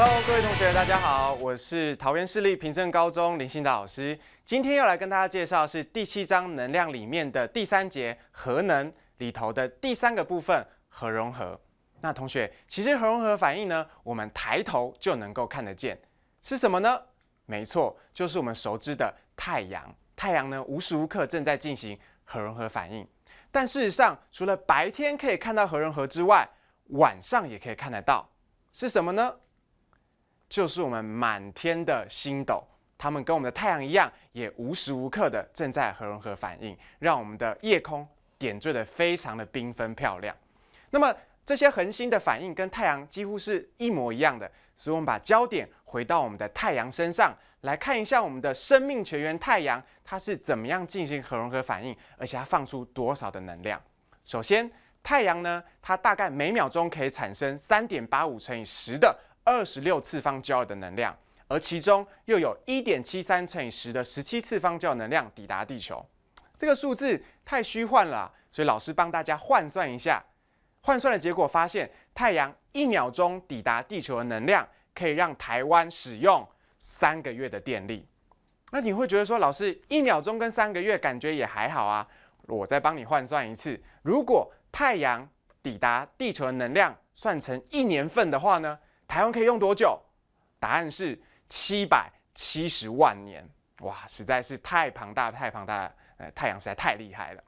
Hello，各位同学，大家好，我是桃园市立平镇高中林欣达老师。今天要来跟大家介绍是第七章能量里面的第三节核能里头的第三个部分核融合。那同学，其实核融合反应呢，我们抬头就能够看得见，是什么呢？没错，就是我们熟知的太阳。太阳呢，无时无刻正在进行核融合反应。但事实上，除了白天可以看到核融合之外，晚上也可以看得到，是什么呢？就是我们满天的星斗，它们跟我们的太阳一样，也无时无刻的正在核融合反应，让我们的夜空点缀的非常的缤纷漂亮。那么这些恒星的反应跟太阳几乎是一模一样的，所以我们把焦点回到我们的太阳身上来看一下我们的生命泉源太阳，它是怎么样进行核融合反应，而且它放出多少的能量。首先，太阳呢，它大概每秒钟可以产生三点八五乘以十的。二十六次方焦耳的能量，而其中又有一点七三乘以十的十七次方焦耳能量抵达地球。这个数字太虚幻了，所以老师帮大家换算一下，换算的结果发现，太阳一秒钟抵达地球的能量可以让台湾使用三个月的电力。那你会觉得说，老师一秒钟跟三个月感觉也还好啊？我再帮你换算一次，如果太阳抵达地球的能量算成一年份的话呢？台湾可以用多久？答案是七百七十万年。哇，实在是太庞大，太庞大了！呃，太阳实在太厉害了。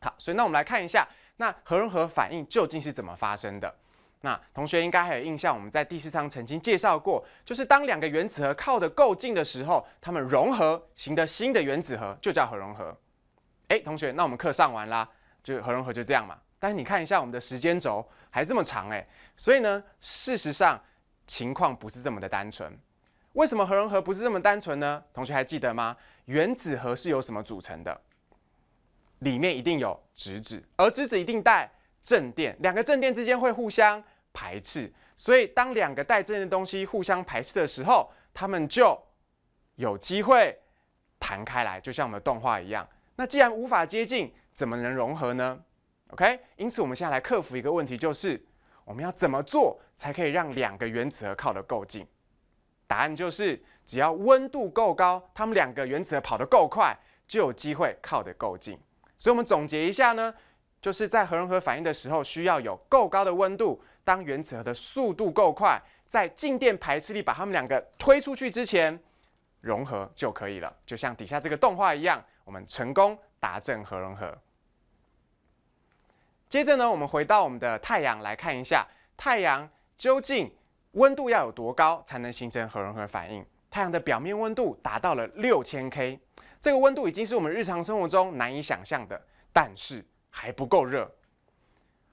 好，所以那我们来看一下，那核融合反应究竟是怎么发生的？那同学应该还有印象，我们在第四章曾经介绍过，就是当两个原子核靠得够近的时候，它们融合形成的新的原子核就叫核融合。哎，同学，那我们课上完啦，就核融合就这样嘛。但是你看一下我们的时间轴还这么长哎，所以呢，事实上。情况不是这么的单纯，为什么核融合不是这么单纯呢？同学还记得吗？原子核是由什么组成的？里面一定有质子，而质子一定带正电，两个正电之间会互相排斥，所以当两个带正电的东西互相排斥的时候，它们就有机会弹开来，就像我们的动画一样。那既然无法接近，怎么能融合呢？OK，因此我们现在来克服一个问题，就是。我们要怎么做才可以让两个原子核靠得够近？答案就是只要温度够高，它们两个原子核跑得够快，就有机会靠得够近。所以，我们总结一下呢，就是在核融合反应的时候，需要有够高的温度，当原子核的速度够快，在静电排斥力把它们两个推出去之前，融合就可以了。就像底下这个动画一样，我们成功达正核融合。接着呢，我们回到我们的太阳来看一下，太阳究竟温度要有多高才能形成核融合反应？太阳的表面温度达到了六千 K，这个温度已经是我们日常生活中难以想象的，但是还不够热。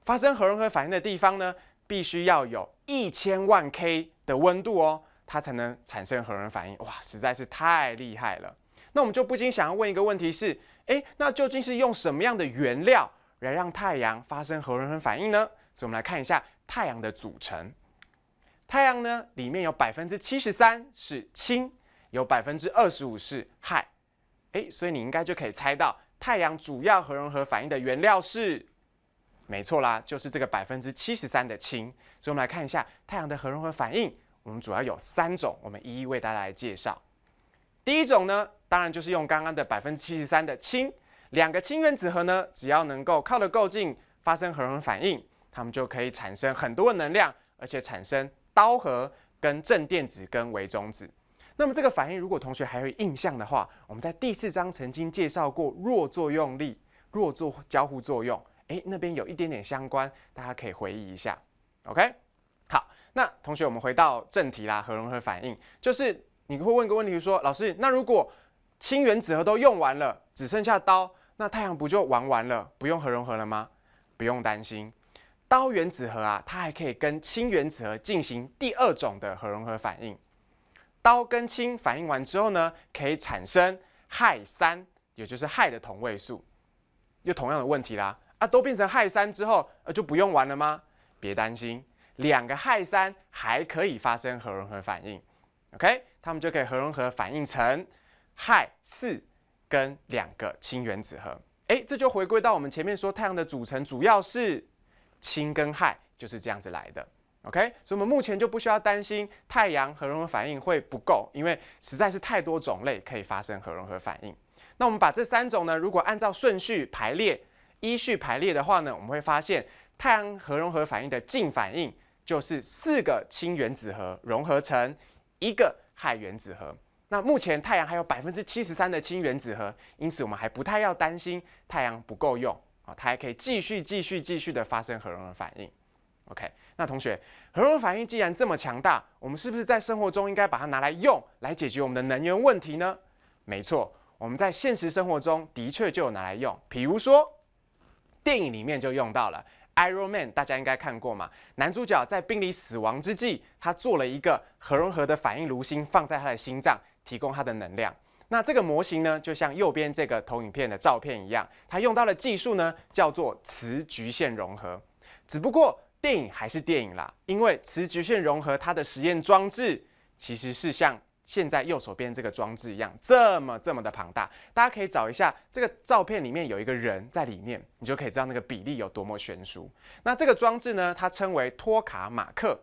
发生核融合反应的地方呢，必须要有一千万 K 的温度哦，它才能产生核融合反应。哇，实在是太厉害了！那我们就不禁想要问一个问题是：哎，那究竟是用什么样的原料？来让太阳发生核融合反应呢？所以我们来看一下太阳的组成。太阳呢，里面有百分之七十三是氢，有百分之二十五是氦。哎，所以你应该就可以猜到太阳主要核融合反应的原料是没错啦，就是这个百分之七十三的氢。所以，我们来看一下太阳的核融合反应，我们主要有三种，我们一一为大家来介绍。第一种呢，当然就是用刚刚的百分之七十三的氢。两个氢原子核呢，只要能够靠得够近，发生核融合反应，它们就可以产生很多的能量，而且产生氘核、跟正电子、跟微中子。那么这个反应，如果同学还有印象的话，我们在第四章曾经介绍过弱作用力、弱作交互作用，哎，那边有一点点相关，大家可以回忆一下。OK，好，那同学，我们回到正题啦，核融合反应就是你会问个问题说，老师，那如果氢原子核都用完了，只剩下氘。那太阳不就玩完了，不用核融合了吗？不用担心，氘原子核啊，它还可以跟氢原子核进行第二种的核融合反应。氘跟氢反应完之后呢，可以产生氦三，也就是氦的同位素。又同样的问题啦，啊，都变成氦三之后，呃，就不用玩了吗？别担心，两个氦三还可以发生核融合反应。OK，它们就可以核融合反应成氦四。跟两个氢原子核，哎，这就回归到我们前面说太阳的组成主要是氢跟氦，就是这样子来的。OK，所以我们目前就不需要担心太阳核融合反应会不够，因为实在是太多种类可以发生核融合反应。那我们把这三种呢，如果按照顺序排列、依序排列的话呢，我们会发现太阳核融合反应的净反应就是四个氢原子核融合成一个氦原子核。那目前太阳还有百分之七十三的氢原子核，因此我们还不太要担心太阳不够用啊，它还可以继续继续继续的发生核融合反应。OK，那同学，核融合反应既然这么强大，我们是不是在生活中应该把它拿来用来解决我们的能源问题呢？没错，我们在现实生活中的确就有拿来用，比如说电影里面就用到了 Iron Man，大家应该看过嘛？男主角在濒临死亡之际，他做了一个核融合的反应炉芯放在他的心脏。提供它的能量。那这个模型呢，就像右边这个投影片的照片一样，它用到的技术呢，叫做磁局限融合。只不过电影还是电影啦，因为磁局限融合它的实验装置其实是像现在右手边这个装置一样，这么这么的庞大。大家可以找一下这个照片里面有一个人在里面，你就可以知道那个比例有多么悬殊。那这个装置呢，它称为托卡马克。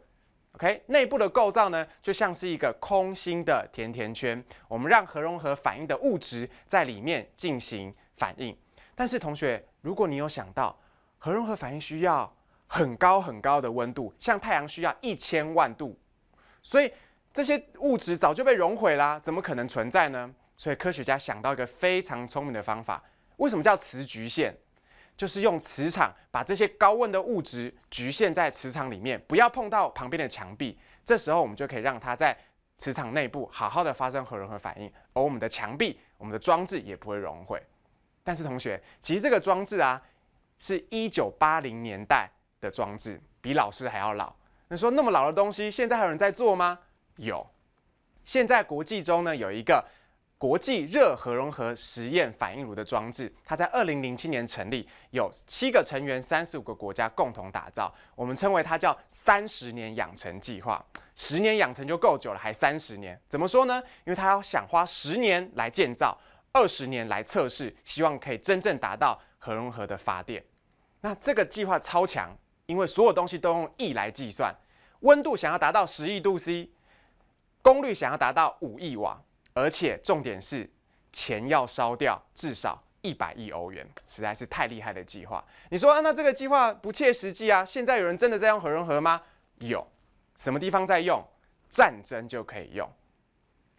OK，内部的构造呢，就像是一个空心的甜甜圈。我们让核融合反应的物质在里面进行反应。但是同学，如果你有想到，核融合反应需要很高很高的温度，像太阳需要一千万度，所以这些物质早就被融毁啦，怎么可能存在呢？所以科学家想到一个非常聪明的方法。为什么叫磁局限？就是用磁场把这些高温的物质局限在磁场里面，不要碰到旁边的墙壁。这时候我们就可以让它在磁场内部好好的发生核融合反应，而我们的墙壁、我们的装置也不会融毁。但是同学，其实这个装置啊是一九八零年代的装置，比老师还要老。你说那么老的东西，现在还有人在做吗？有，现在国际中呢有一个。国际热核融合实验反应炉的装置，它在二零零七年成立，有七个成员，三十五个国家共同打造。我们称为它叫“三十年养成计划”。十年养成就够久了，还三十年，怎么说呢？因为它要想花十年来建造，二十年来测试，希望可以真正达到核融合的发电。那这个计划超强，因为所有东西都用亿来计算，温度想要达到十亿度 C，功率想要达到五亿瓦。而且重点是，钱要烧掉至少一百亿欧元，实在是太厉害的计划。你说，啊、那这个计划不切实际啊？现在有人真的在用核融合吗？有，什么地方在用？战争就可以用。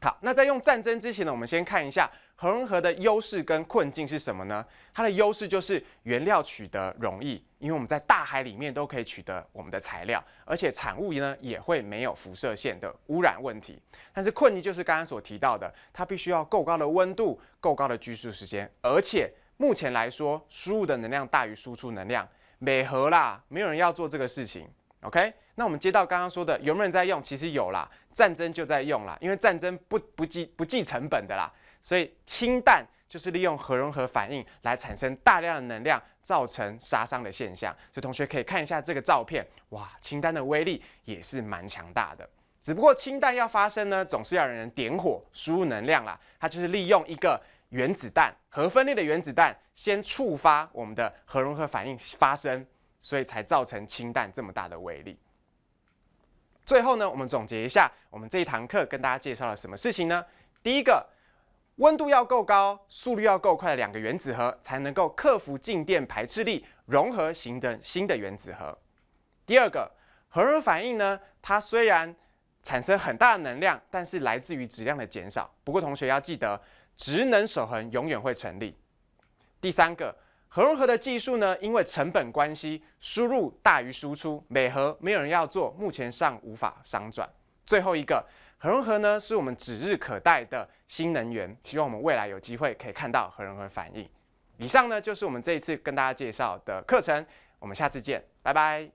好，那在用战争之前呢，我们先看一下核融合的优势跟困境是什么呢？它的优势就是原料取得容易，因为我们在大海里面都可以取得我们的材料，而且产物呢也会没有辐射线的污染问题。但是困境就是刚刚所提到的，它必须要够高的温度、够高的居住时间，而且目前来说输入的能量大于输出能量，美核啦，没有人要做这个事情。OK，那我们接到刚刚说的有没有人在用？其实有啦，战争就在用啦，因为战争不不计不计成本的啦，所以氢弹就是利用核融合反应来产生大量的能量，造成杀伤的现象。所以同学可以看一下这个照片，哇，氢弹的威力也是蛮强大的。只不过氢弹要发生呢，总是要有人点火输入能量啦，它就是利用一个原子弹核分裂的原子弹先触发我们的核融合反应发生。所以才造成氢弹这么大的威力。最后呢，我们总结一下，我们这一堂课跟大家介绍了什么事情呢？第一个，温度要够高，速率要够快的两个原子核才能够克服静电排斥力，融合形成新的原子核。第二个，核融反应呢，它虽然产生很大的能量，但是来自于质量的减少。不过同学要记得，职能守恒永远会成立。第三个。核融合的技术呢，因为成本关系，输入大于输出，美核没有人要做，目前尚无法商转。最后一个核融合呢，是我们指日可待的新能源，希望我们未来有机会可以看到核融合反应。以上呢就是我们这一次跟大家介绍的课程，我们下次见，拜拜。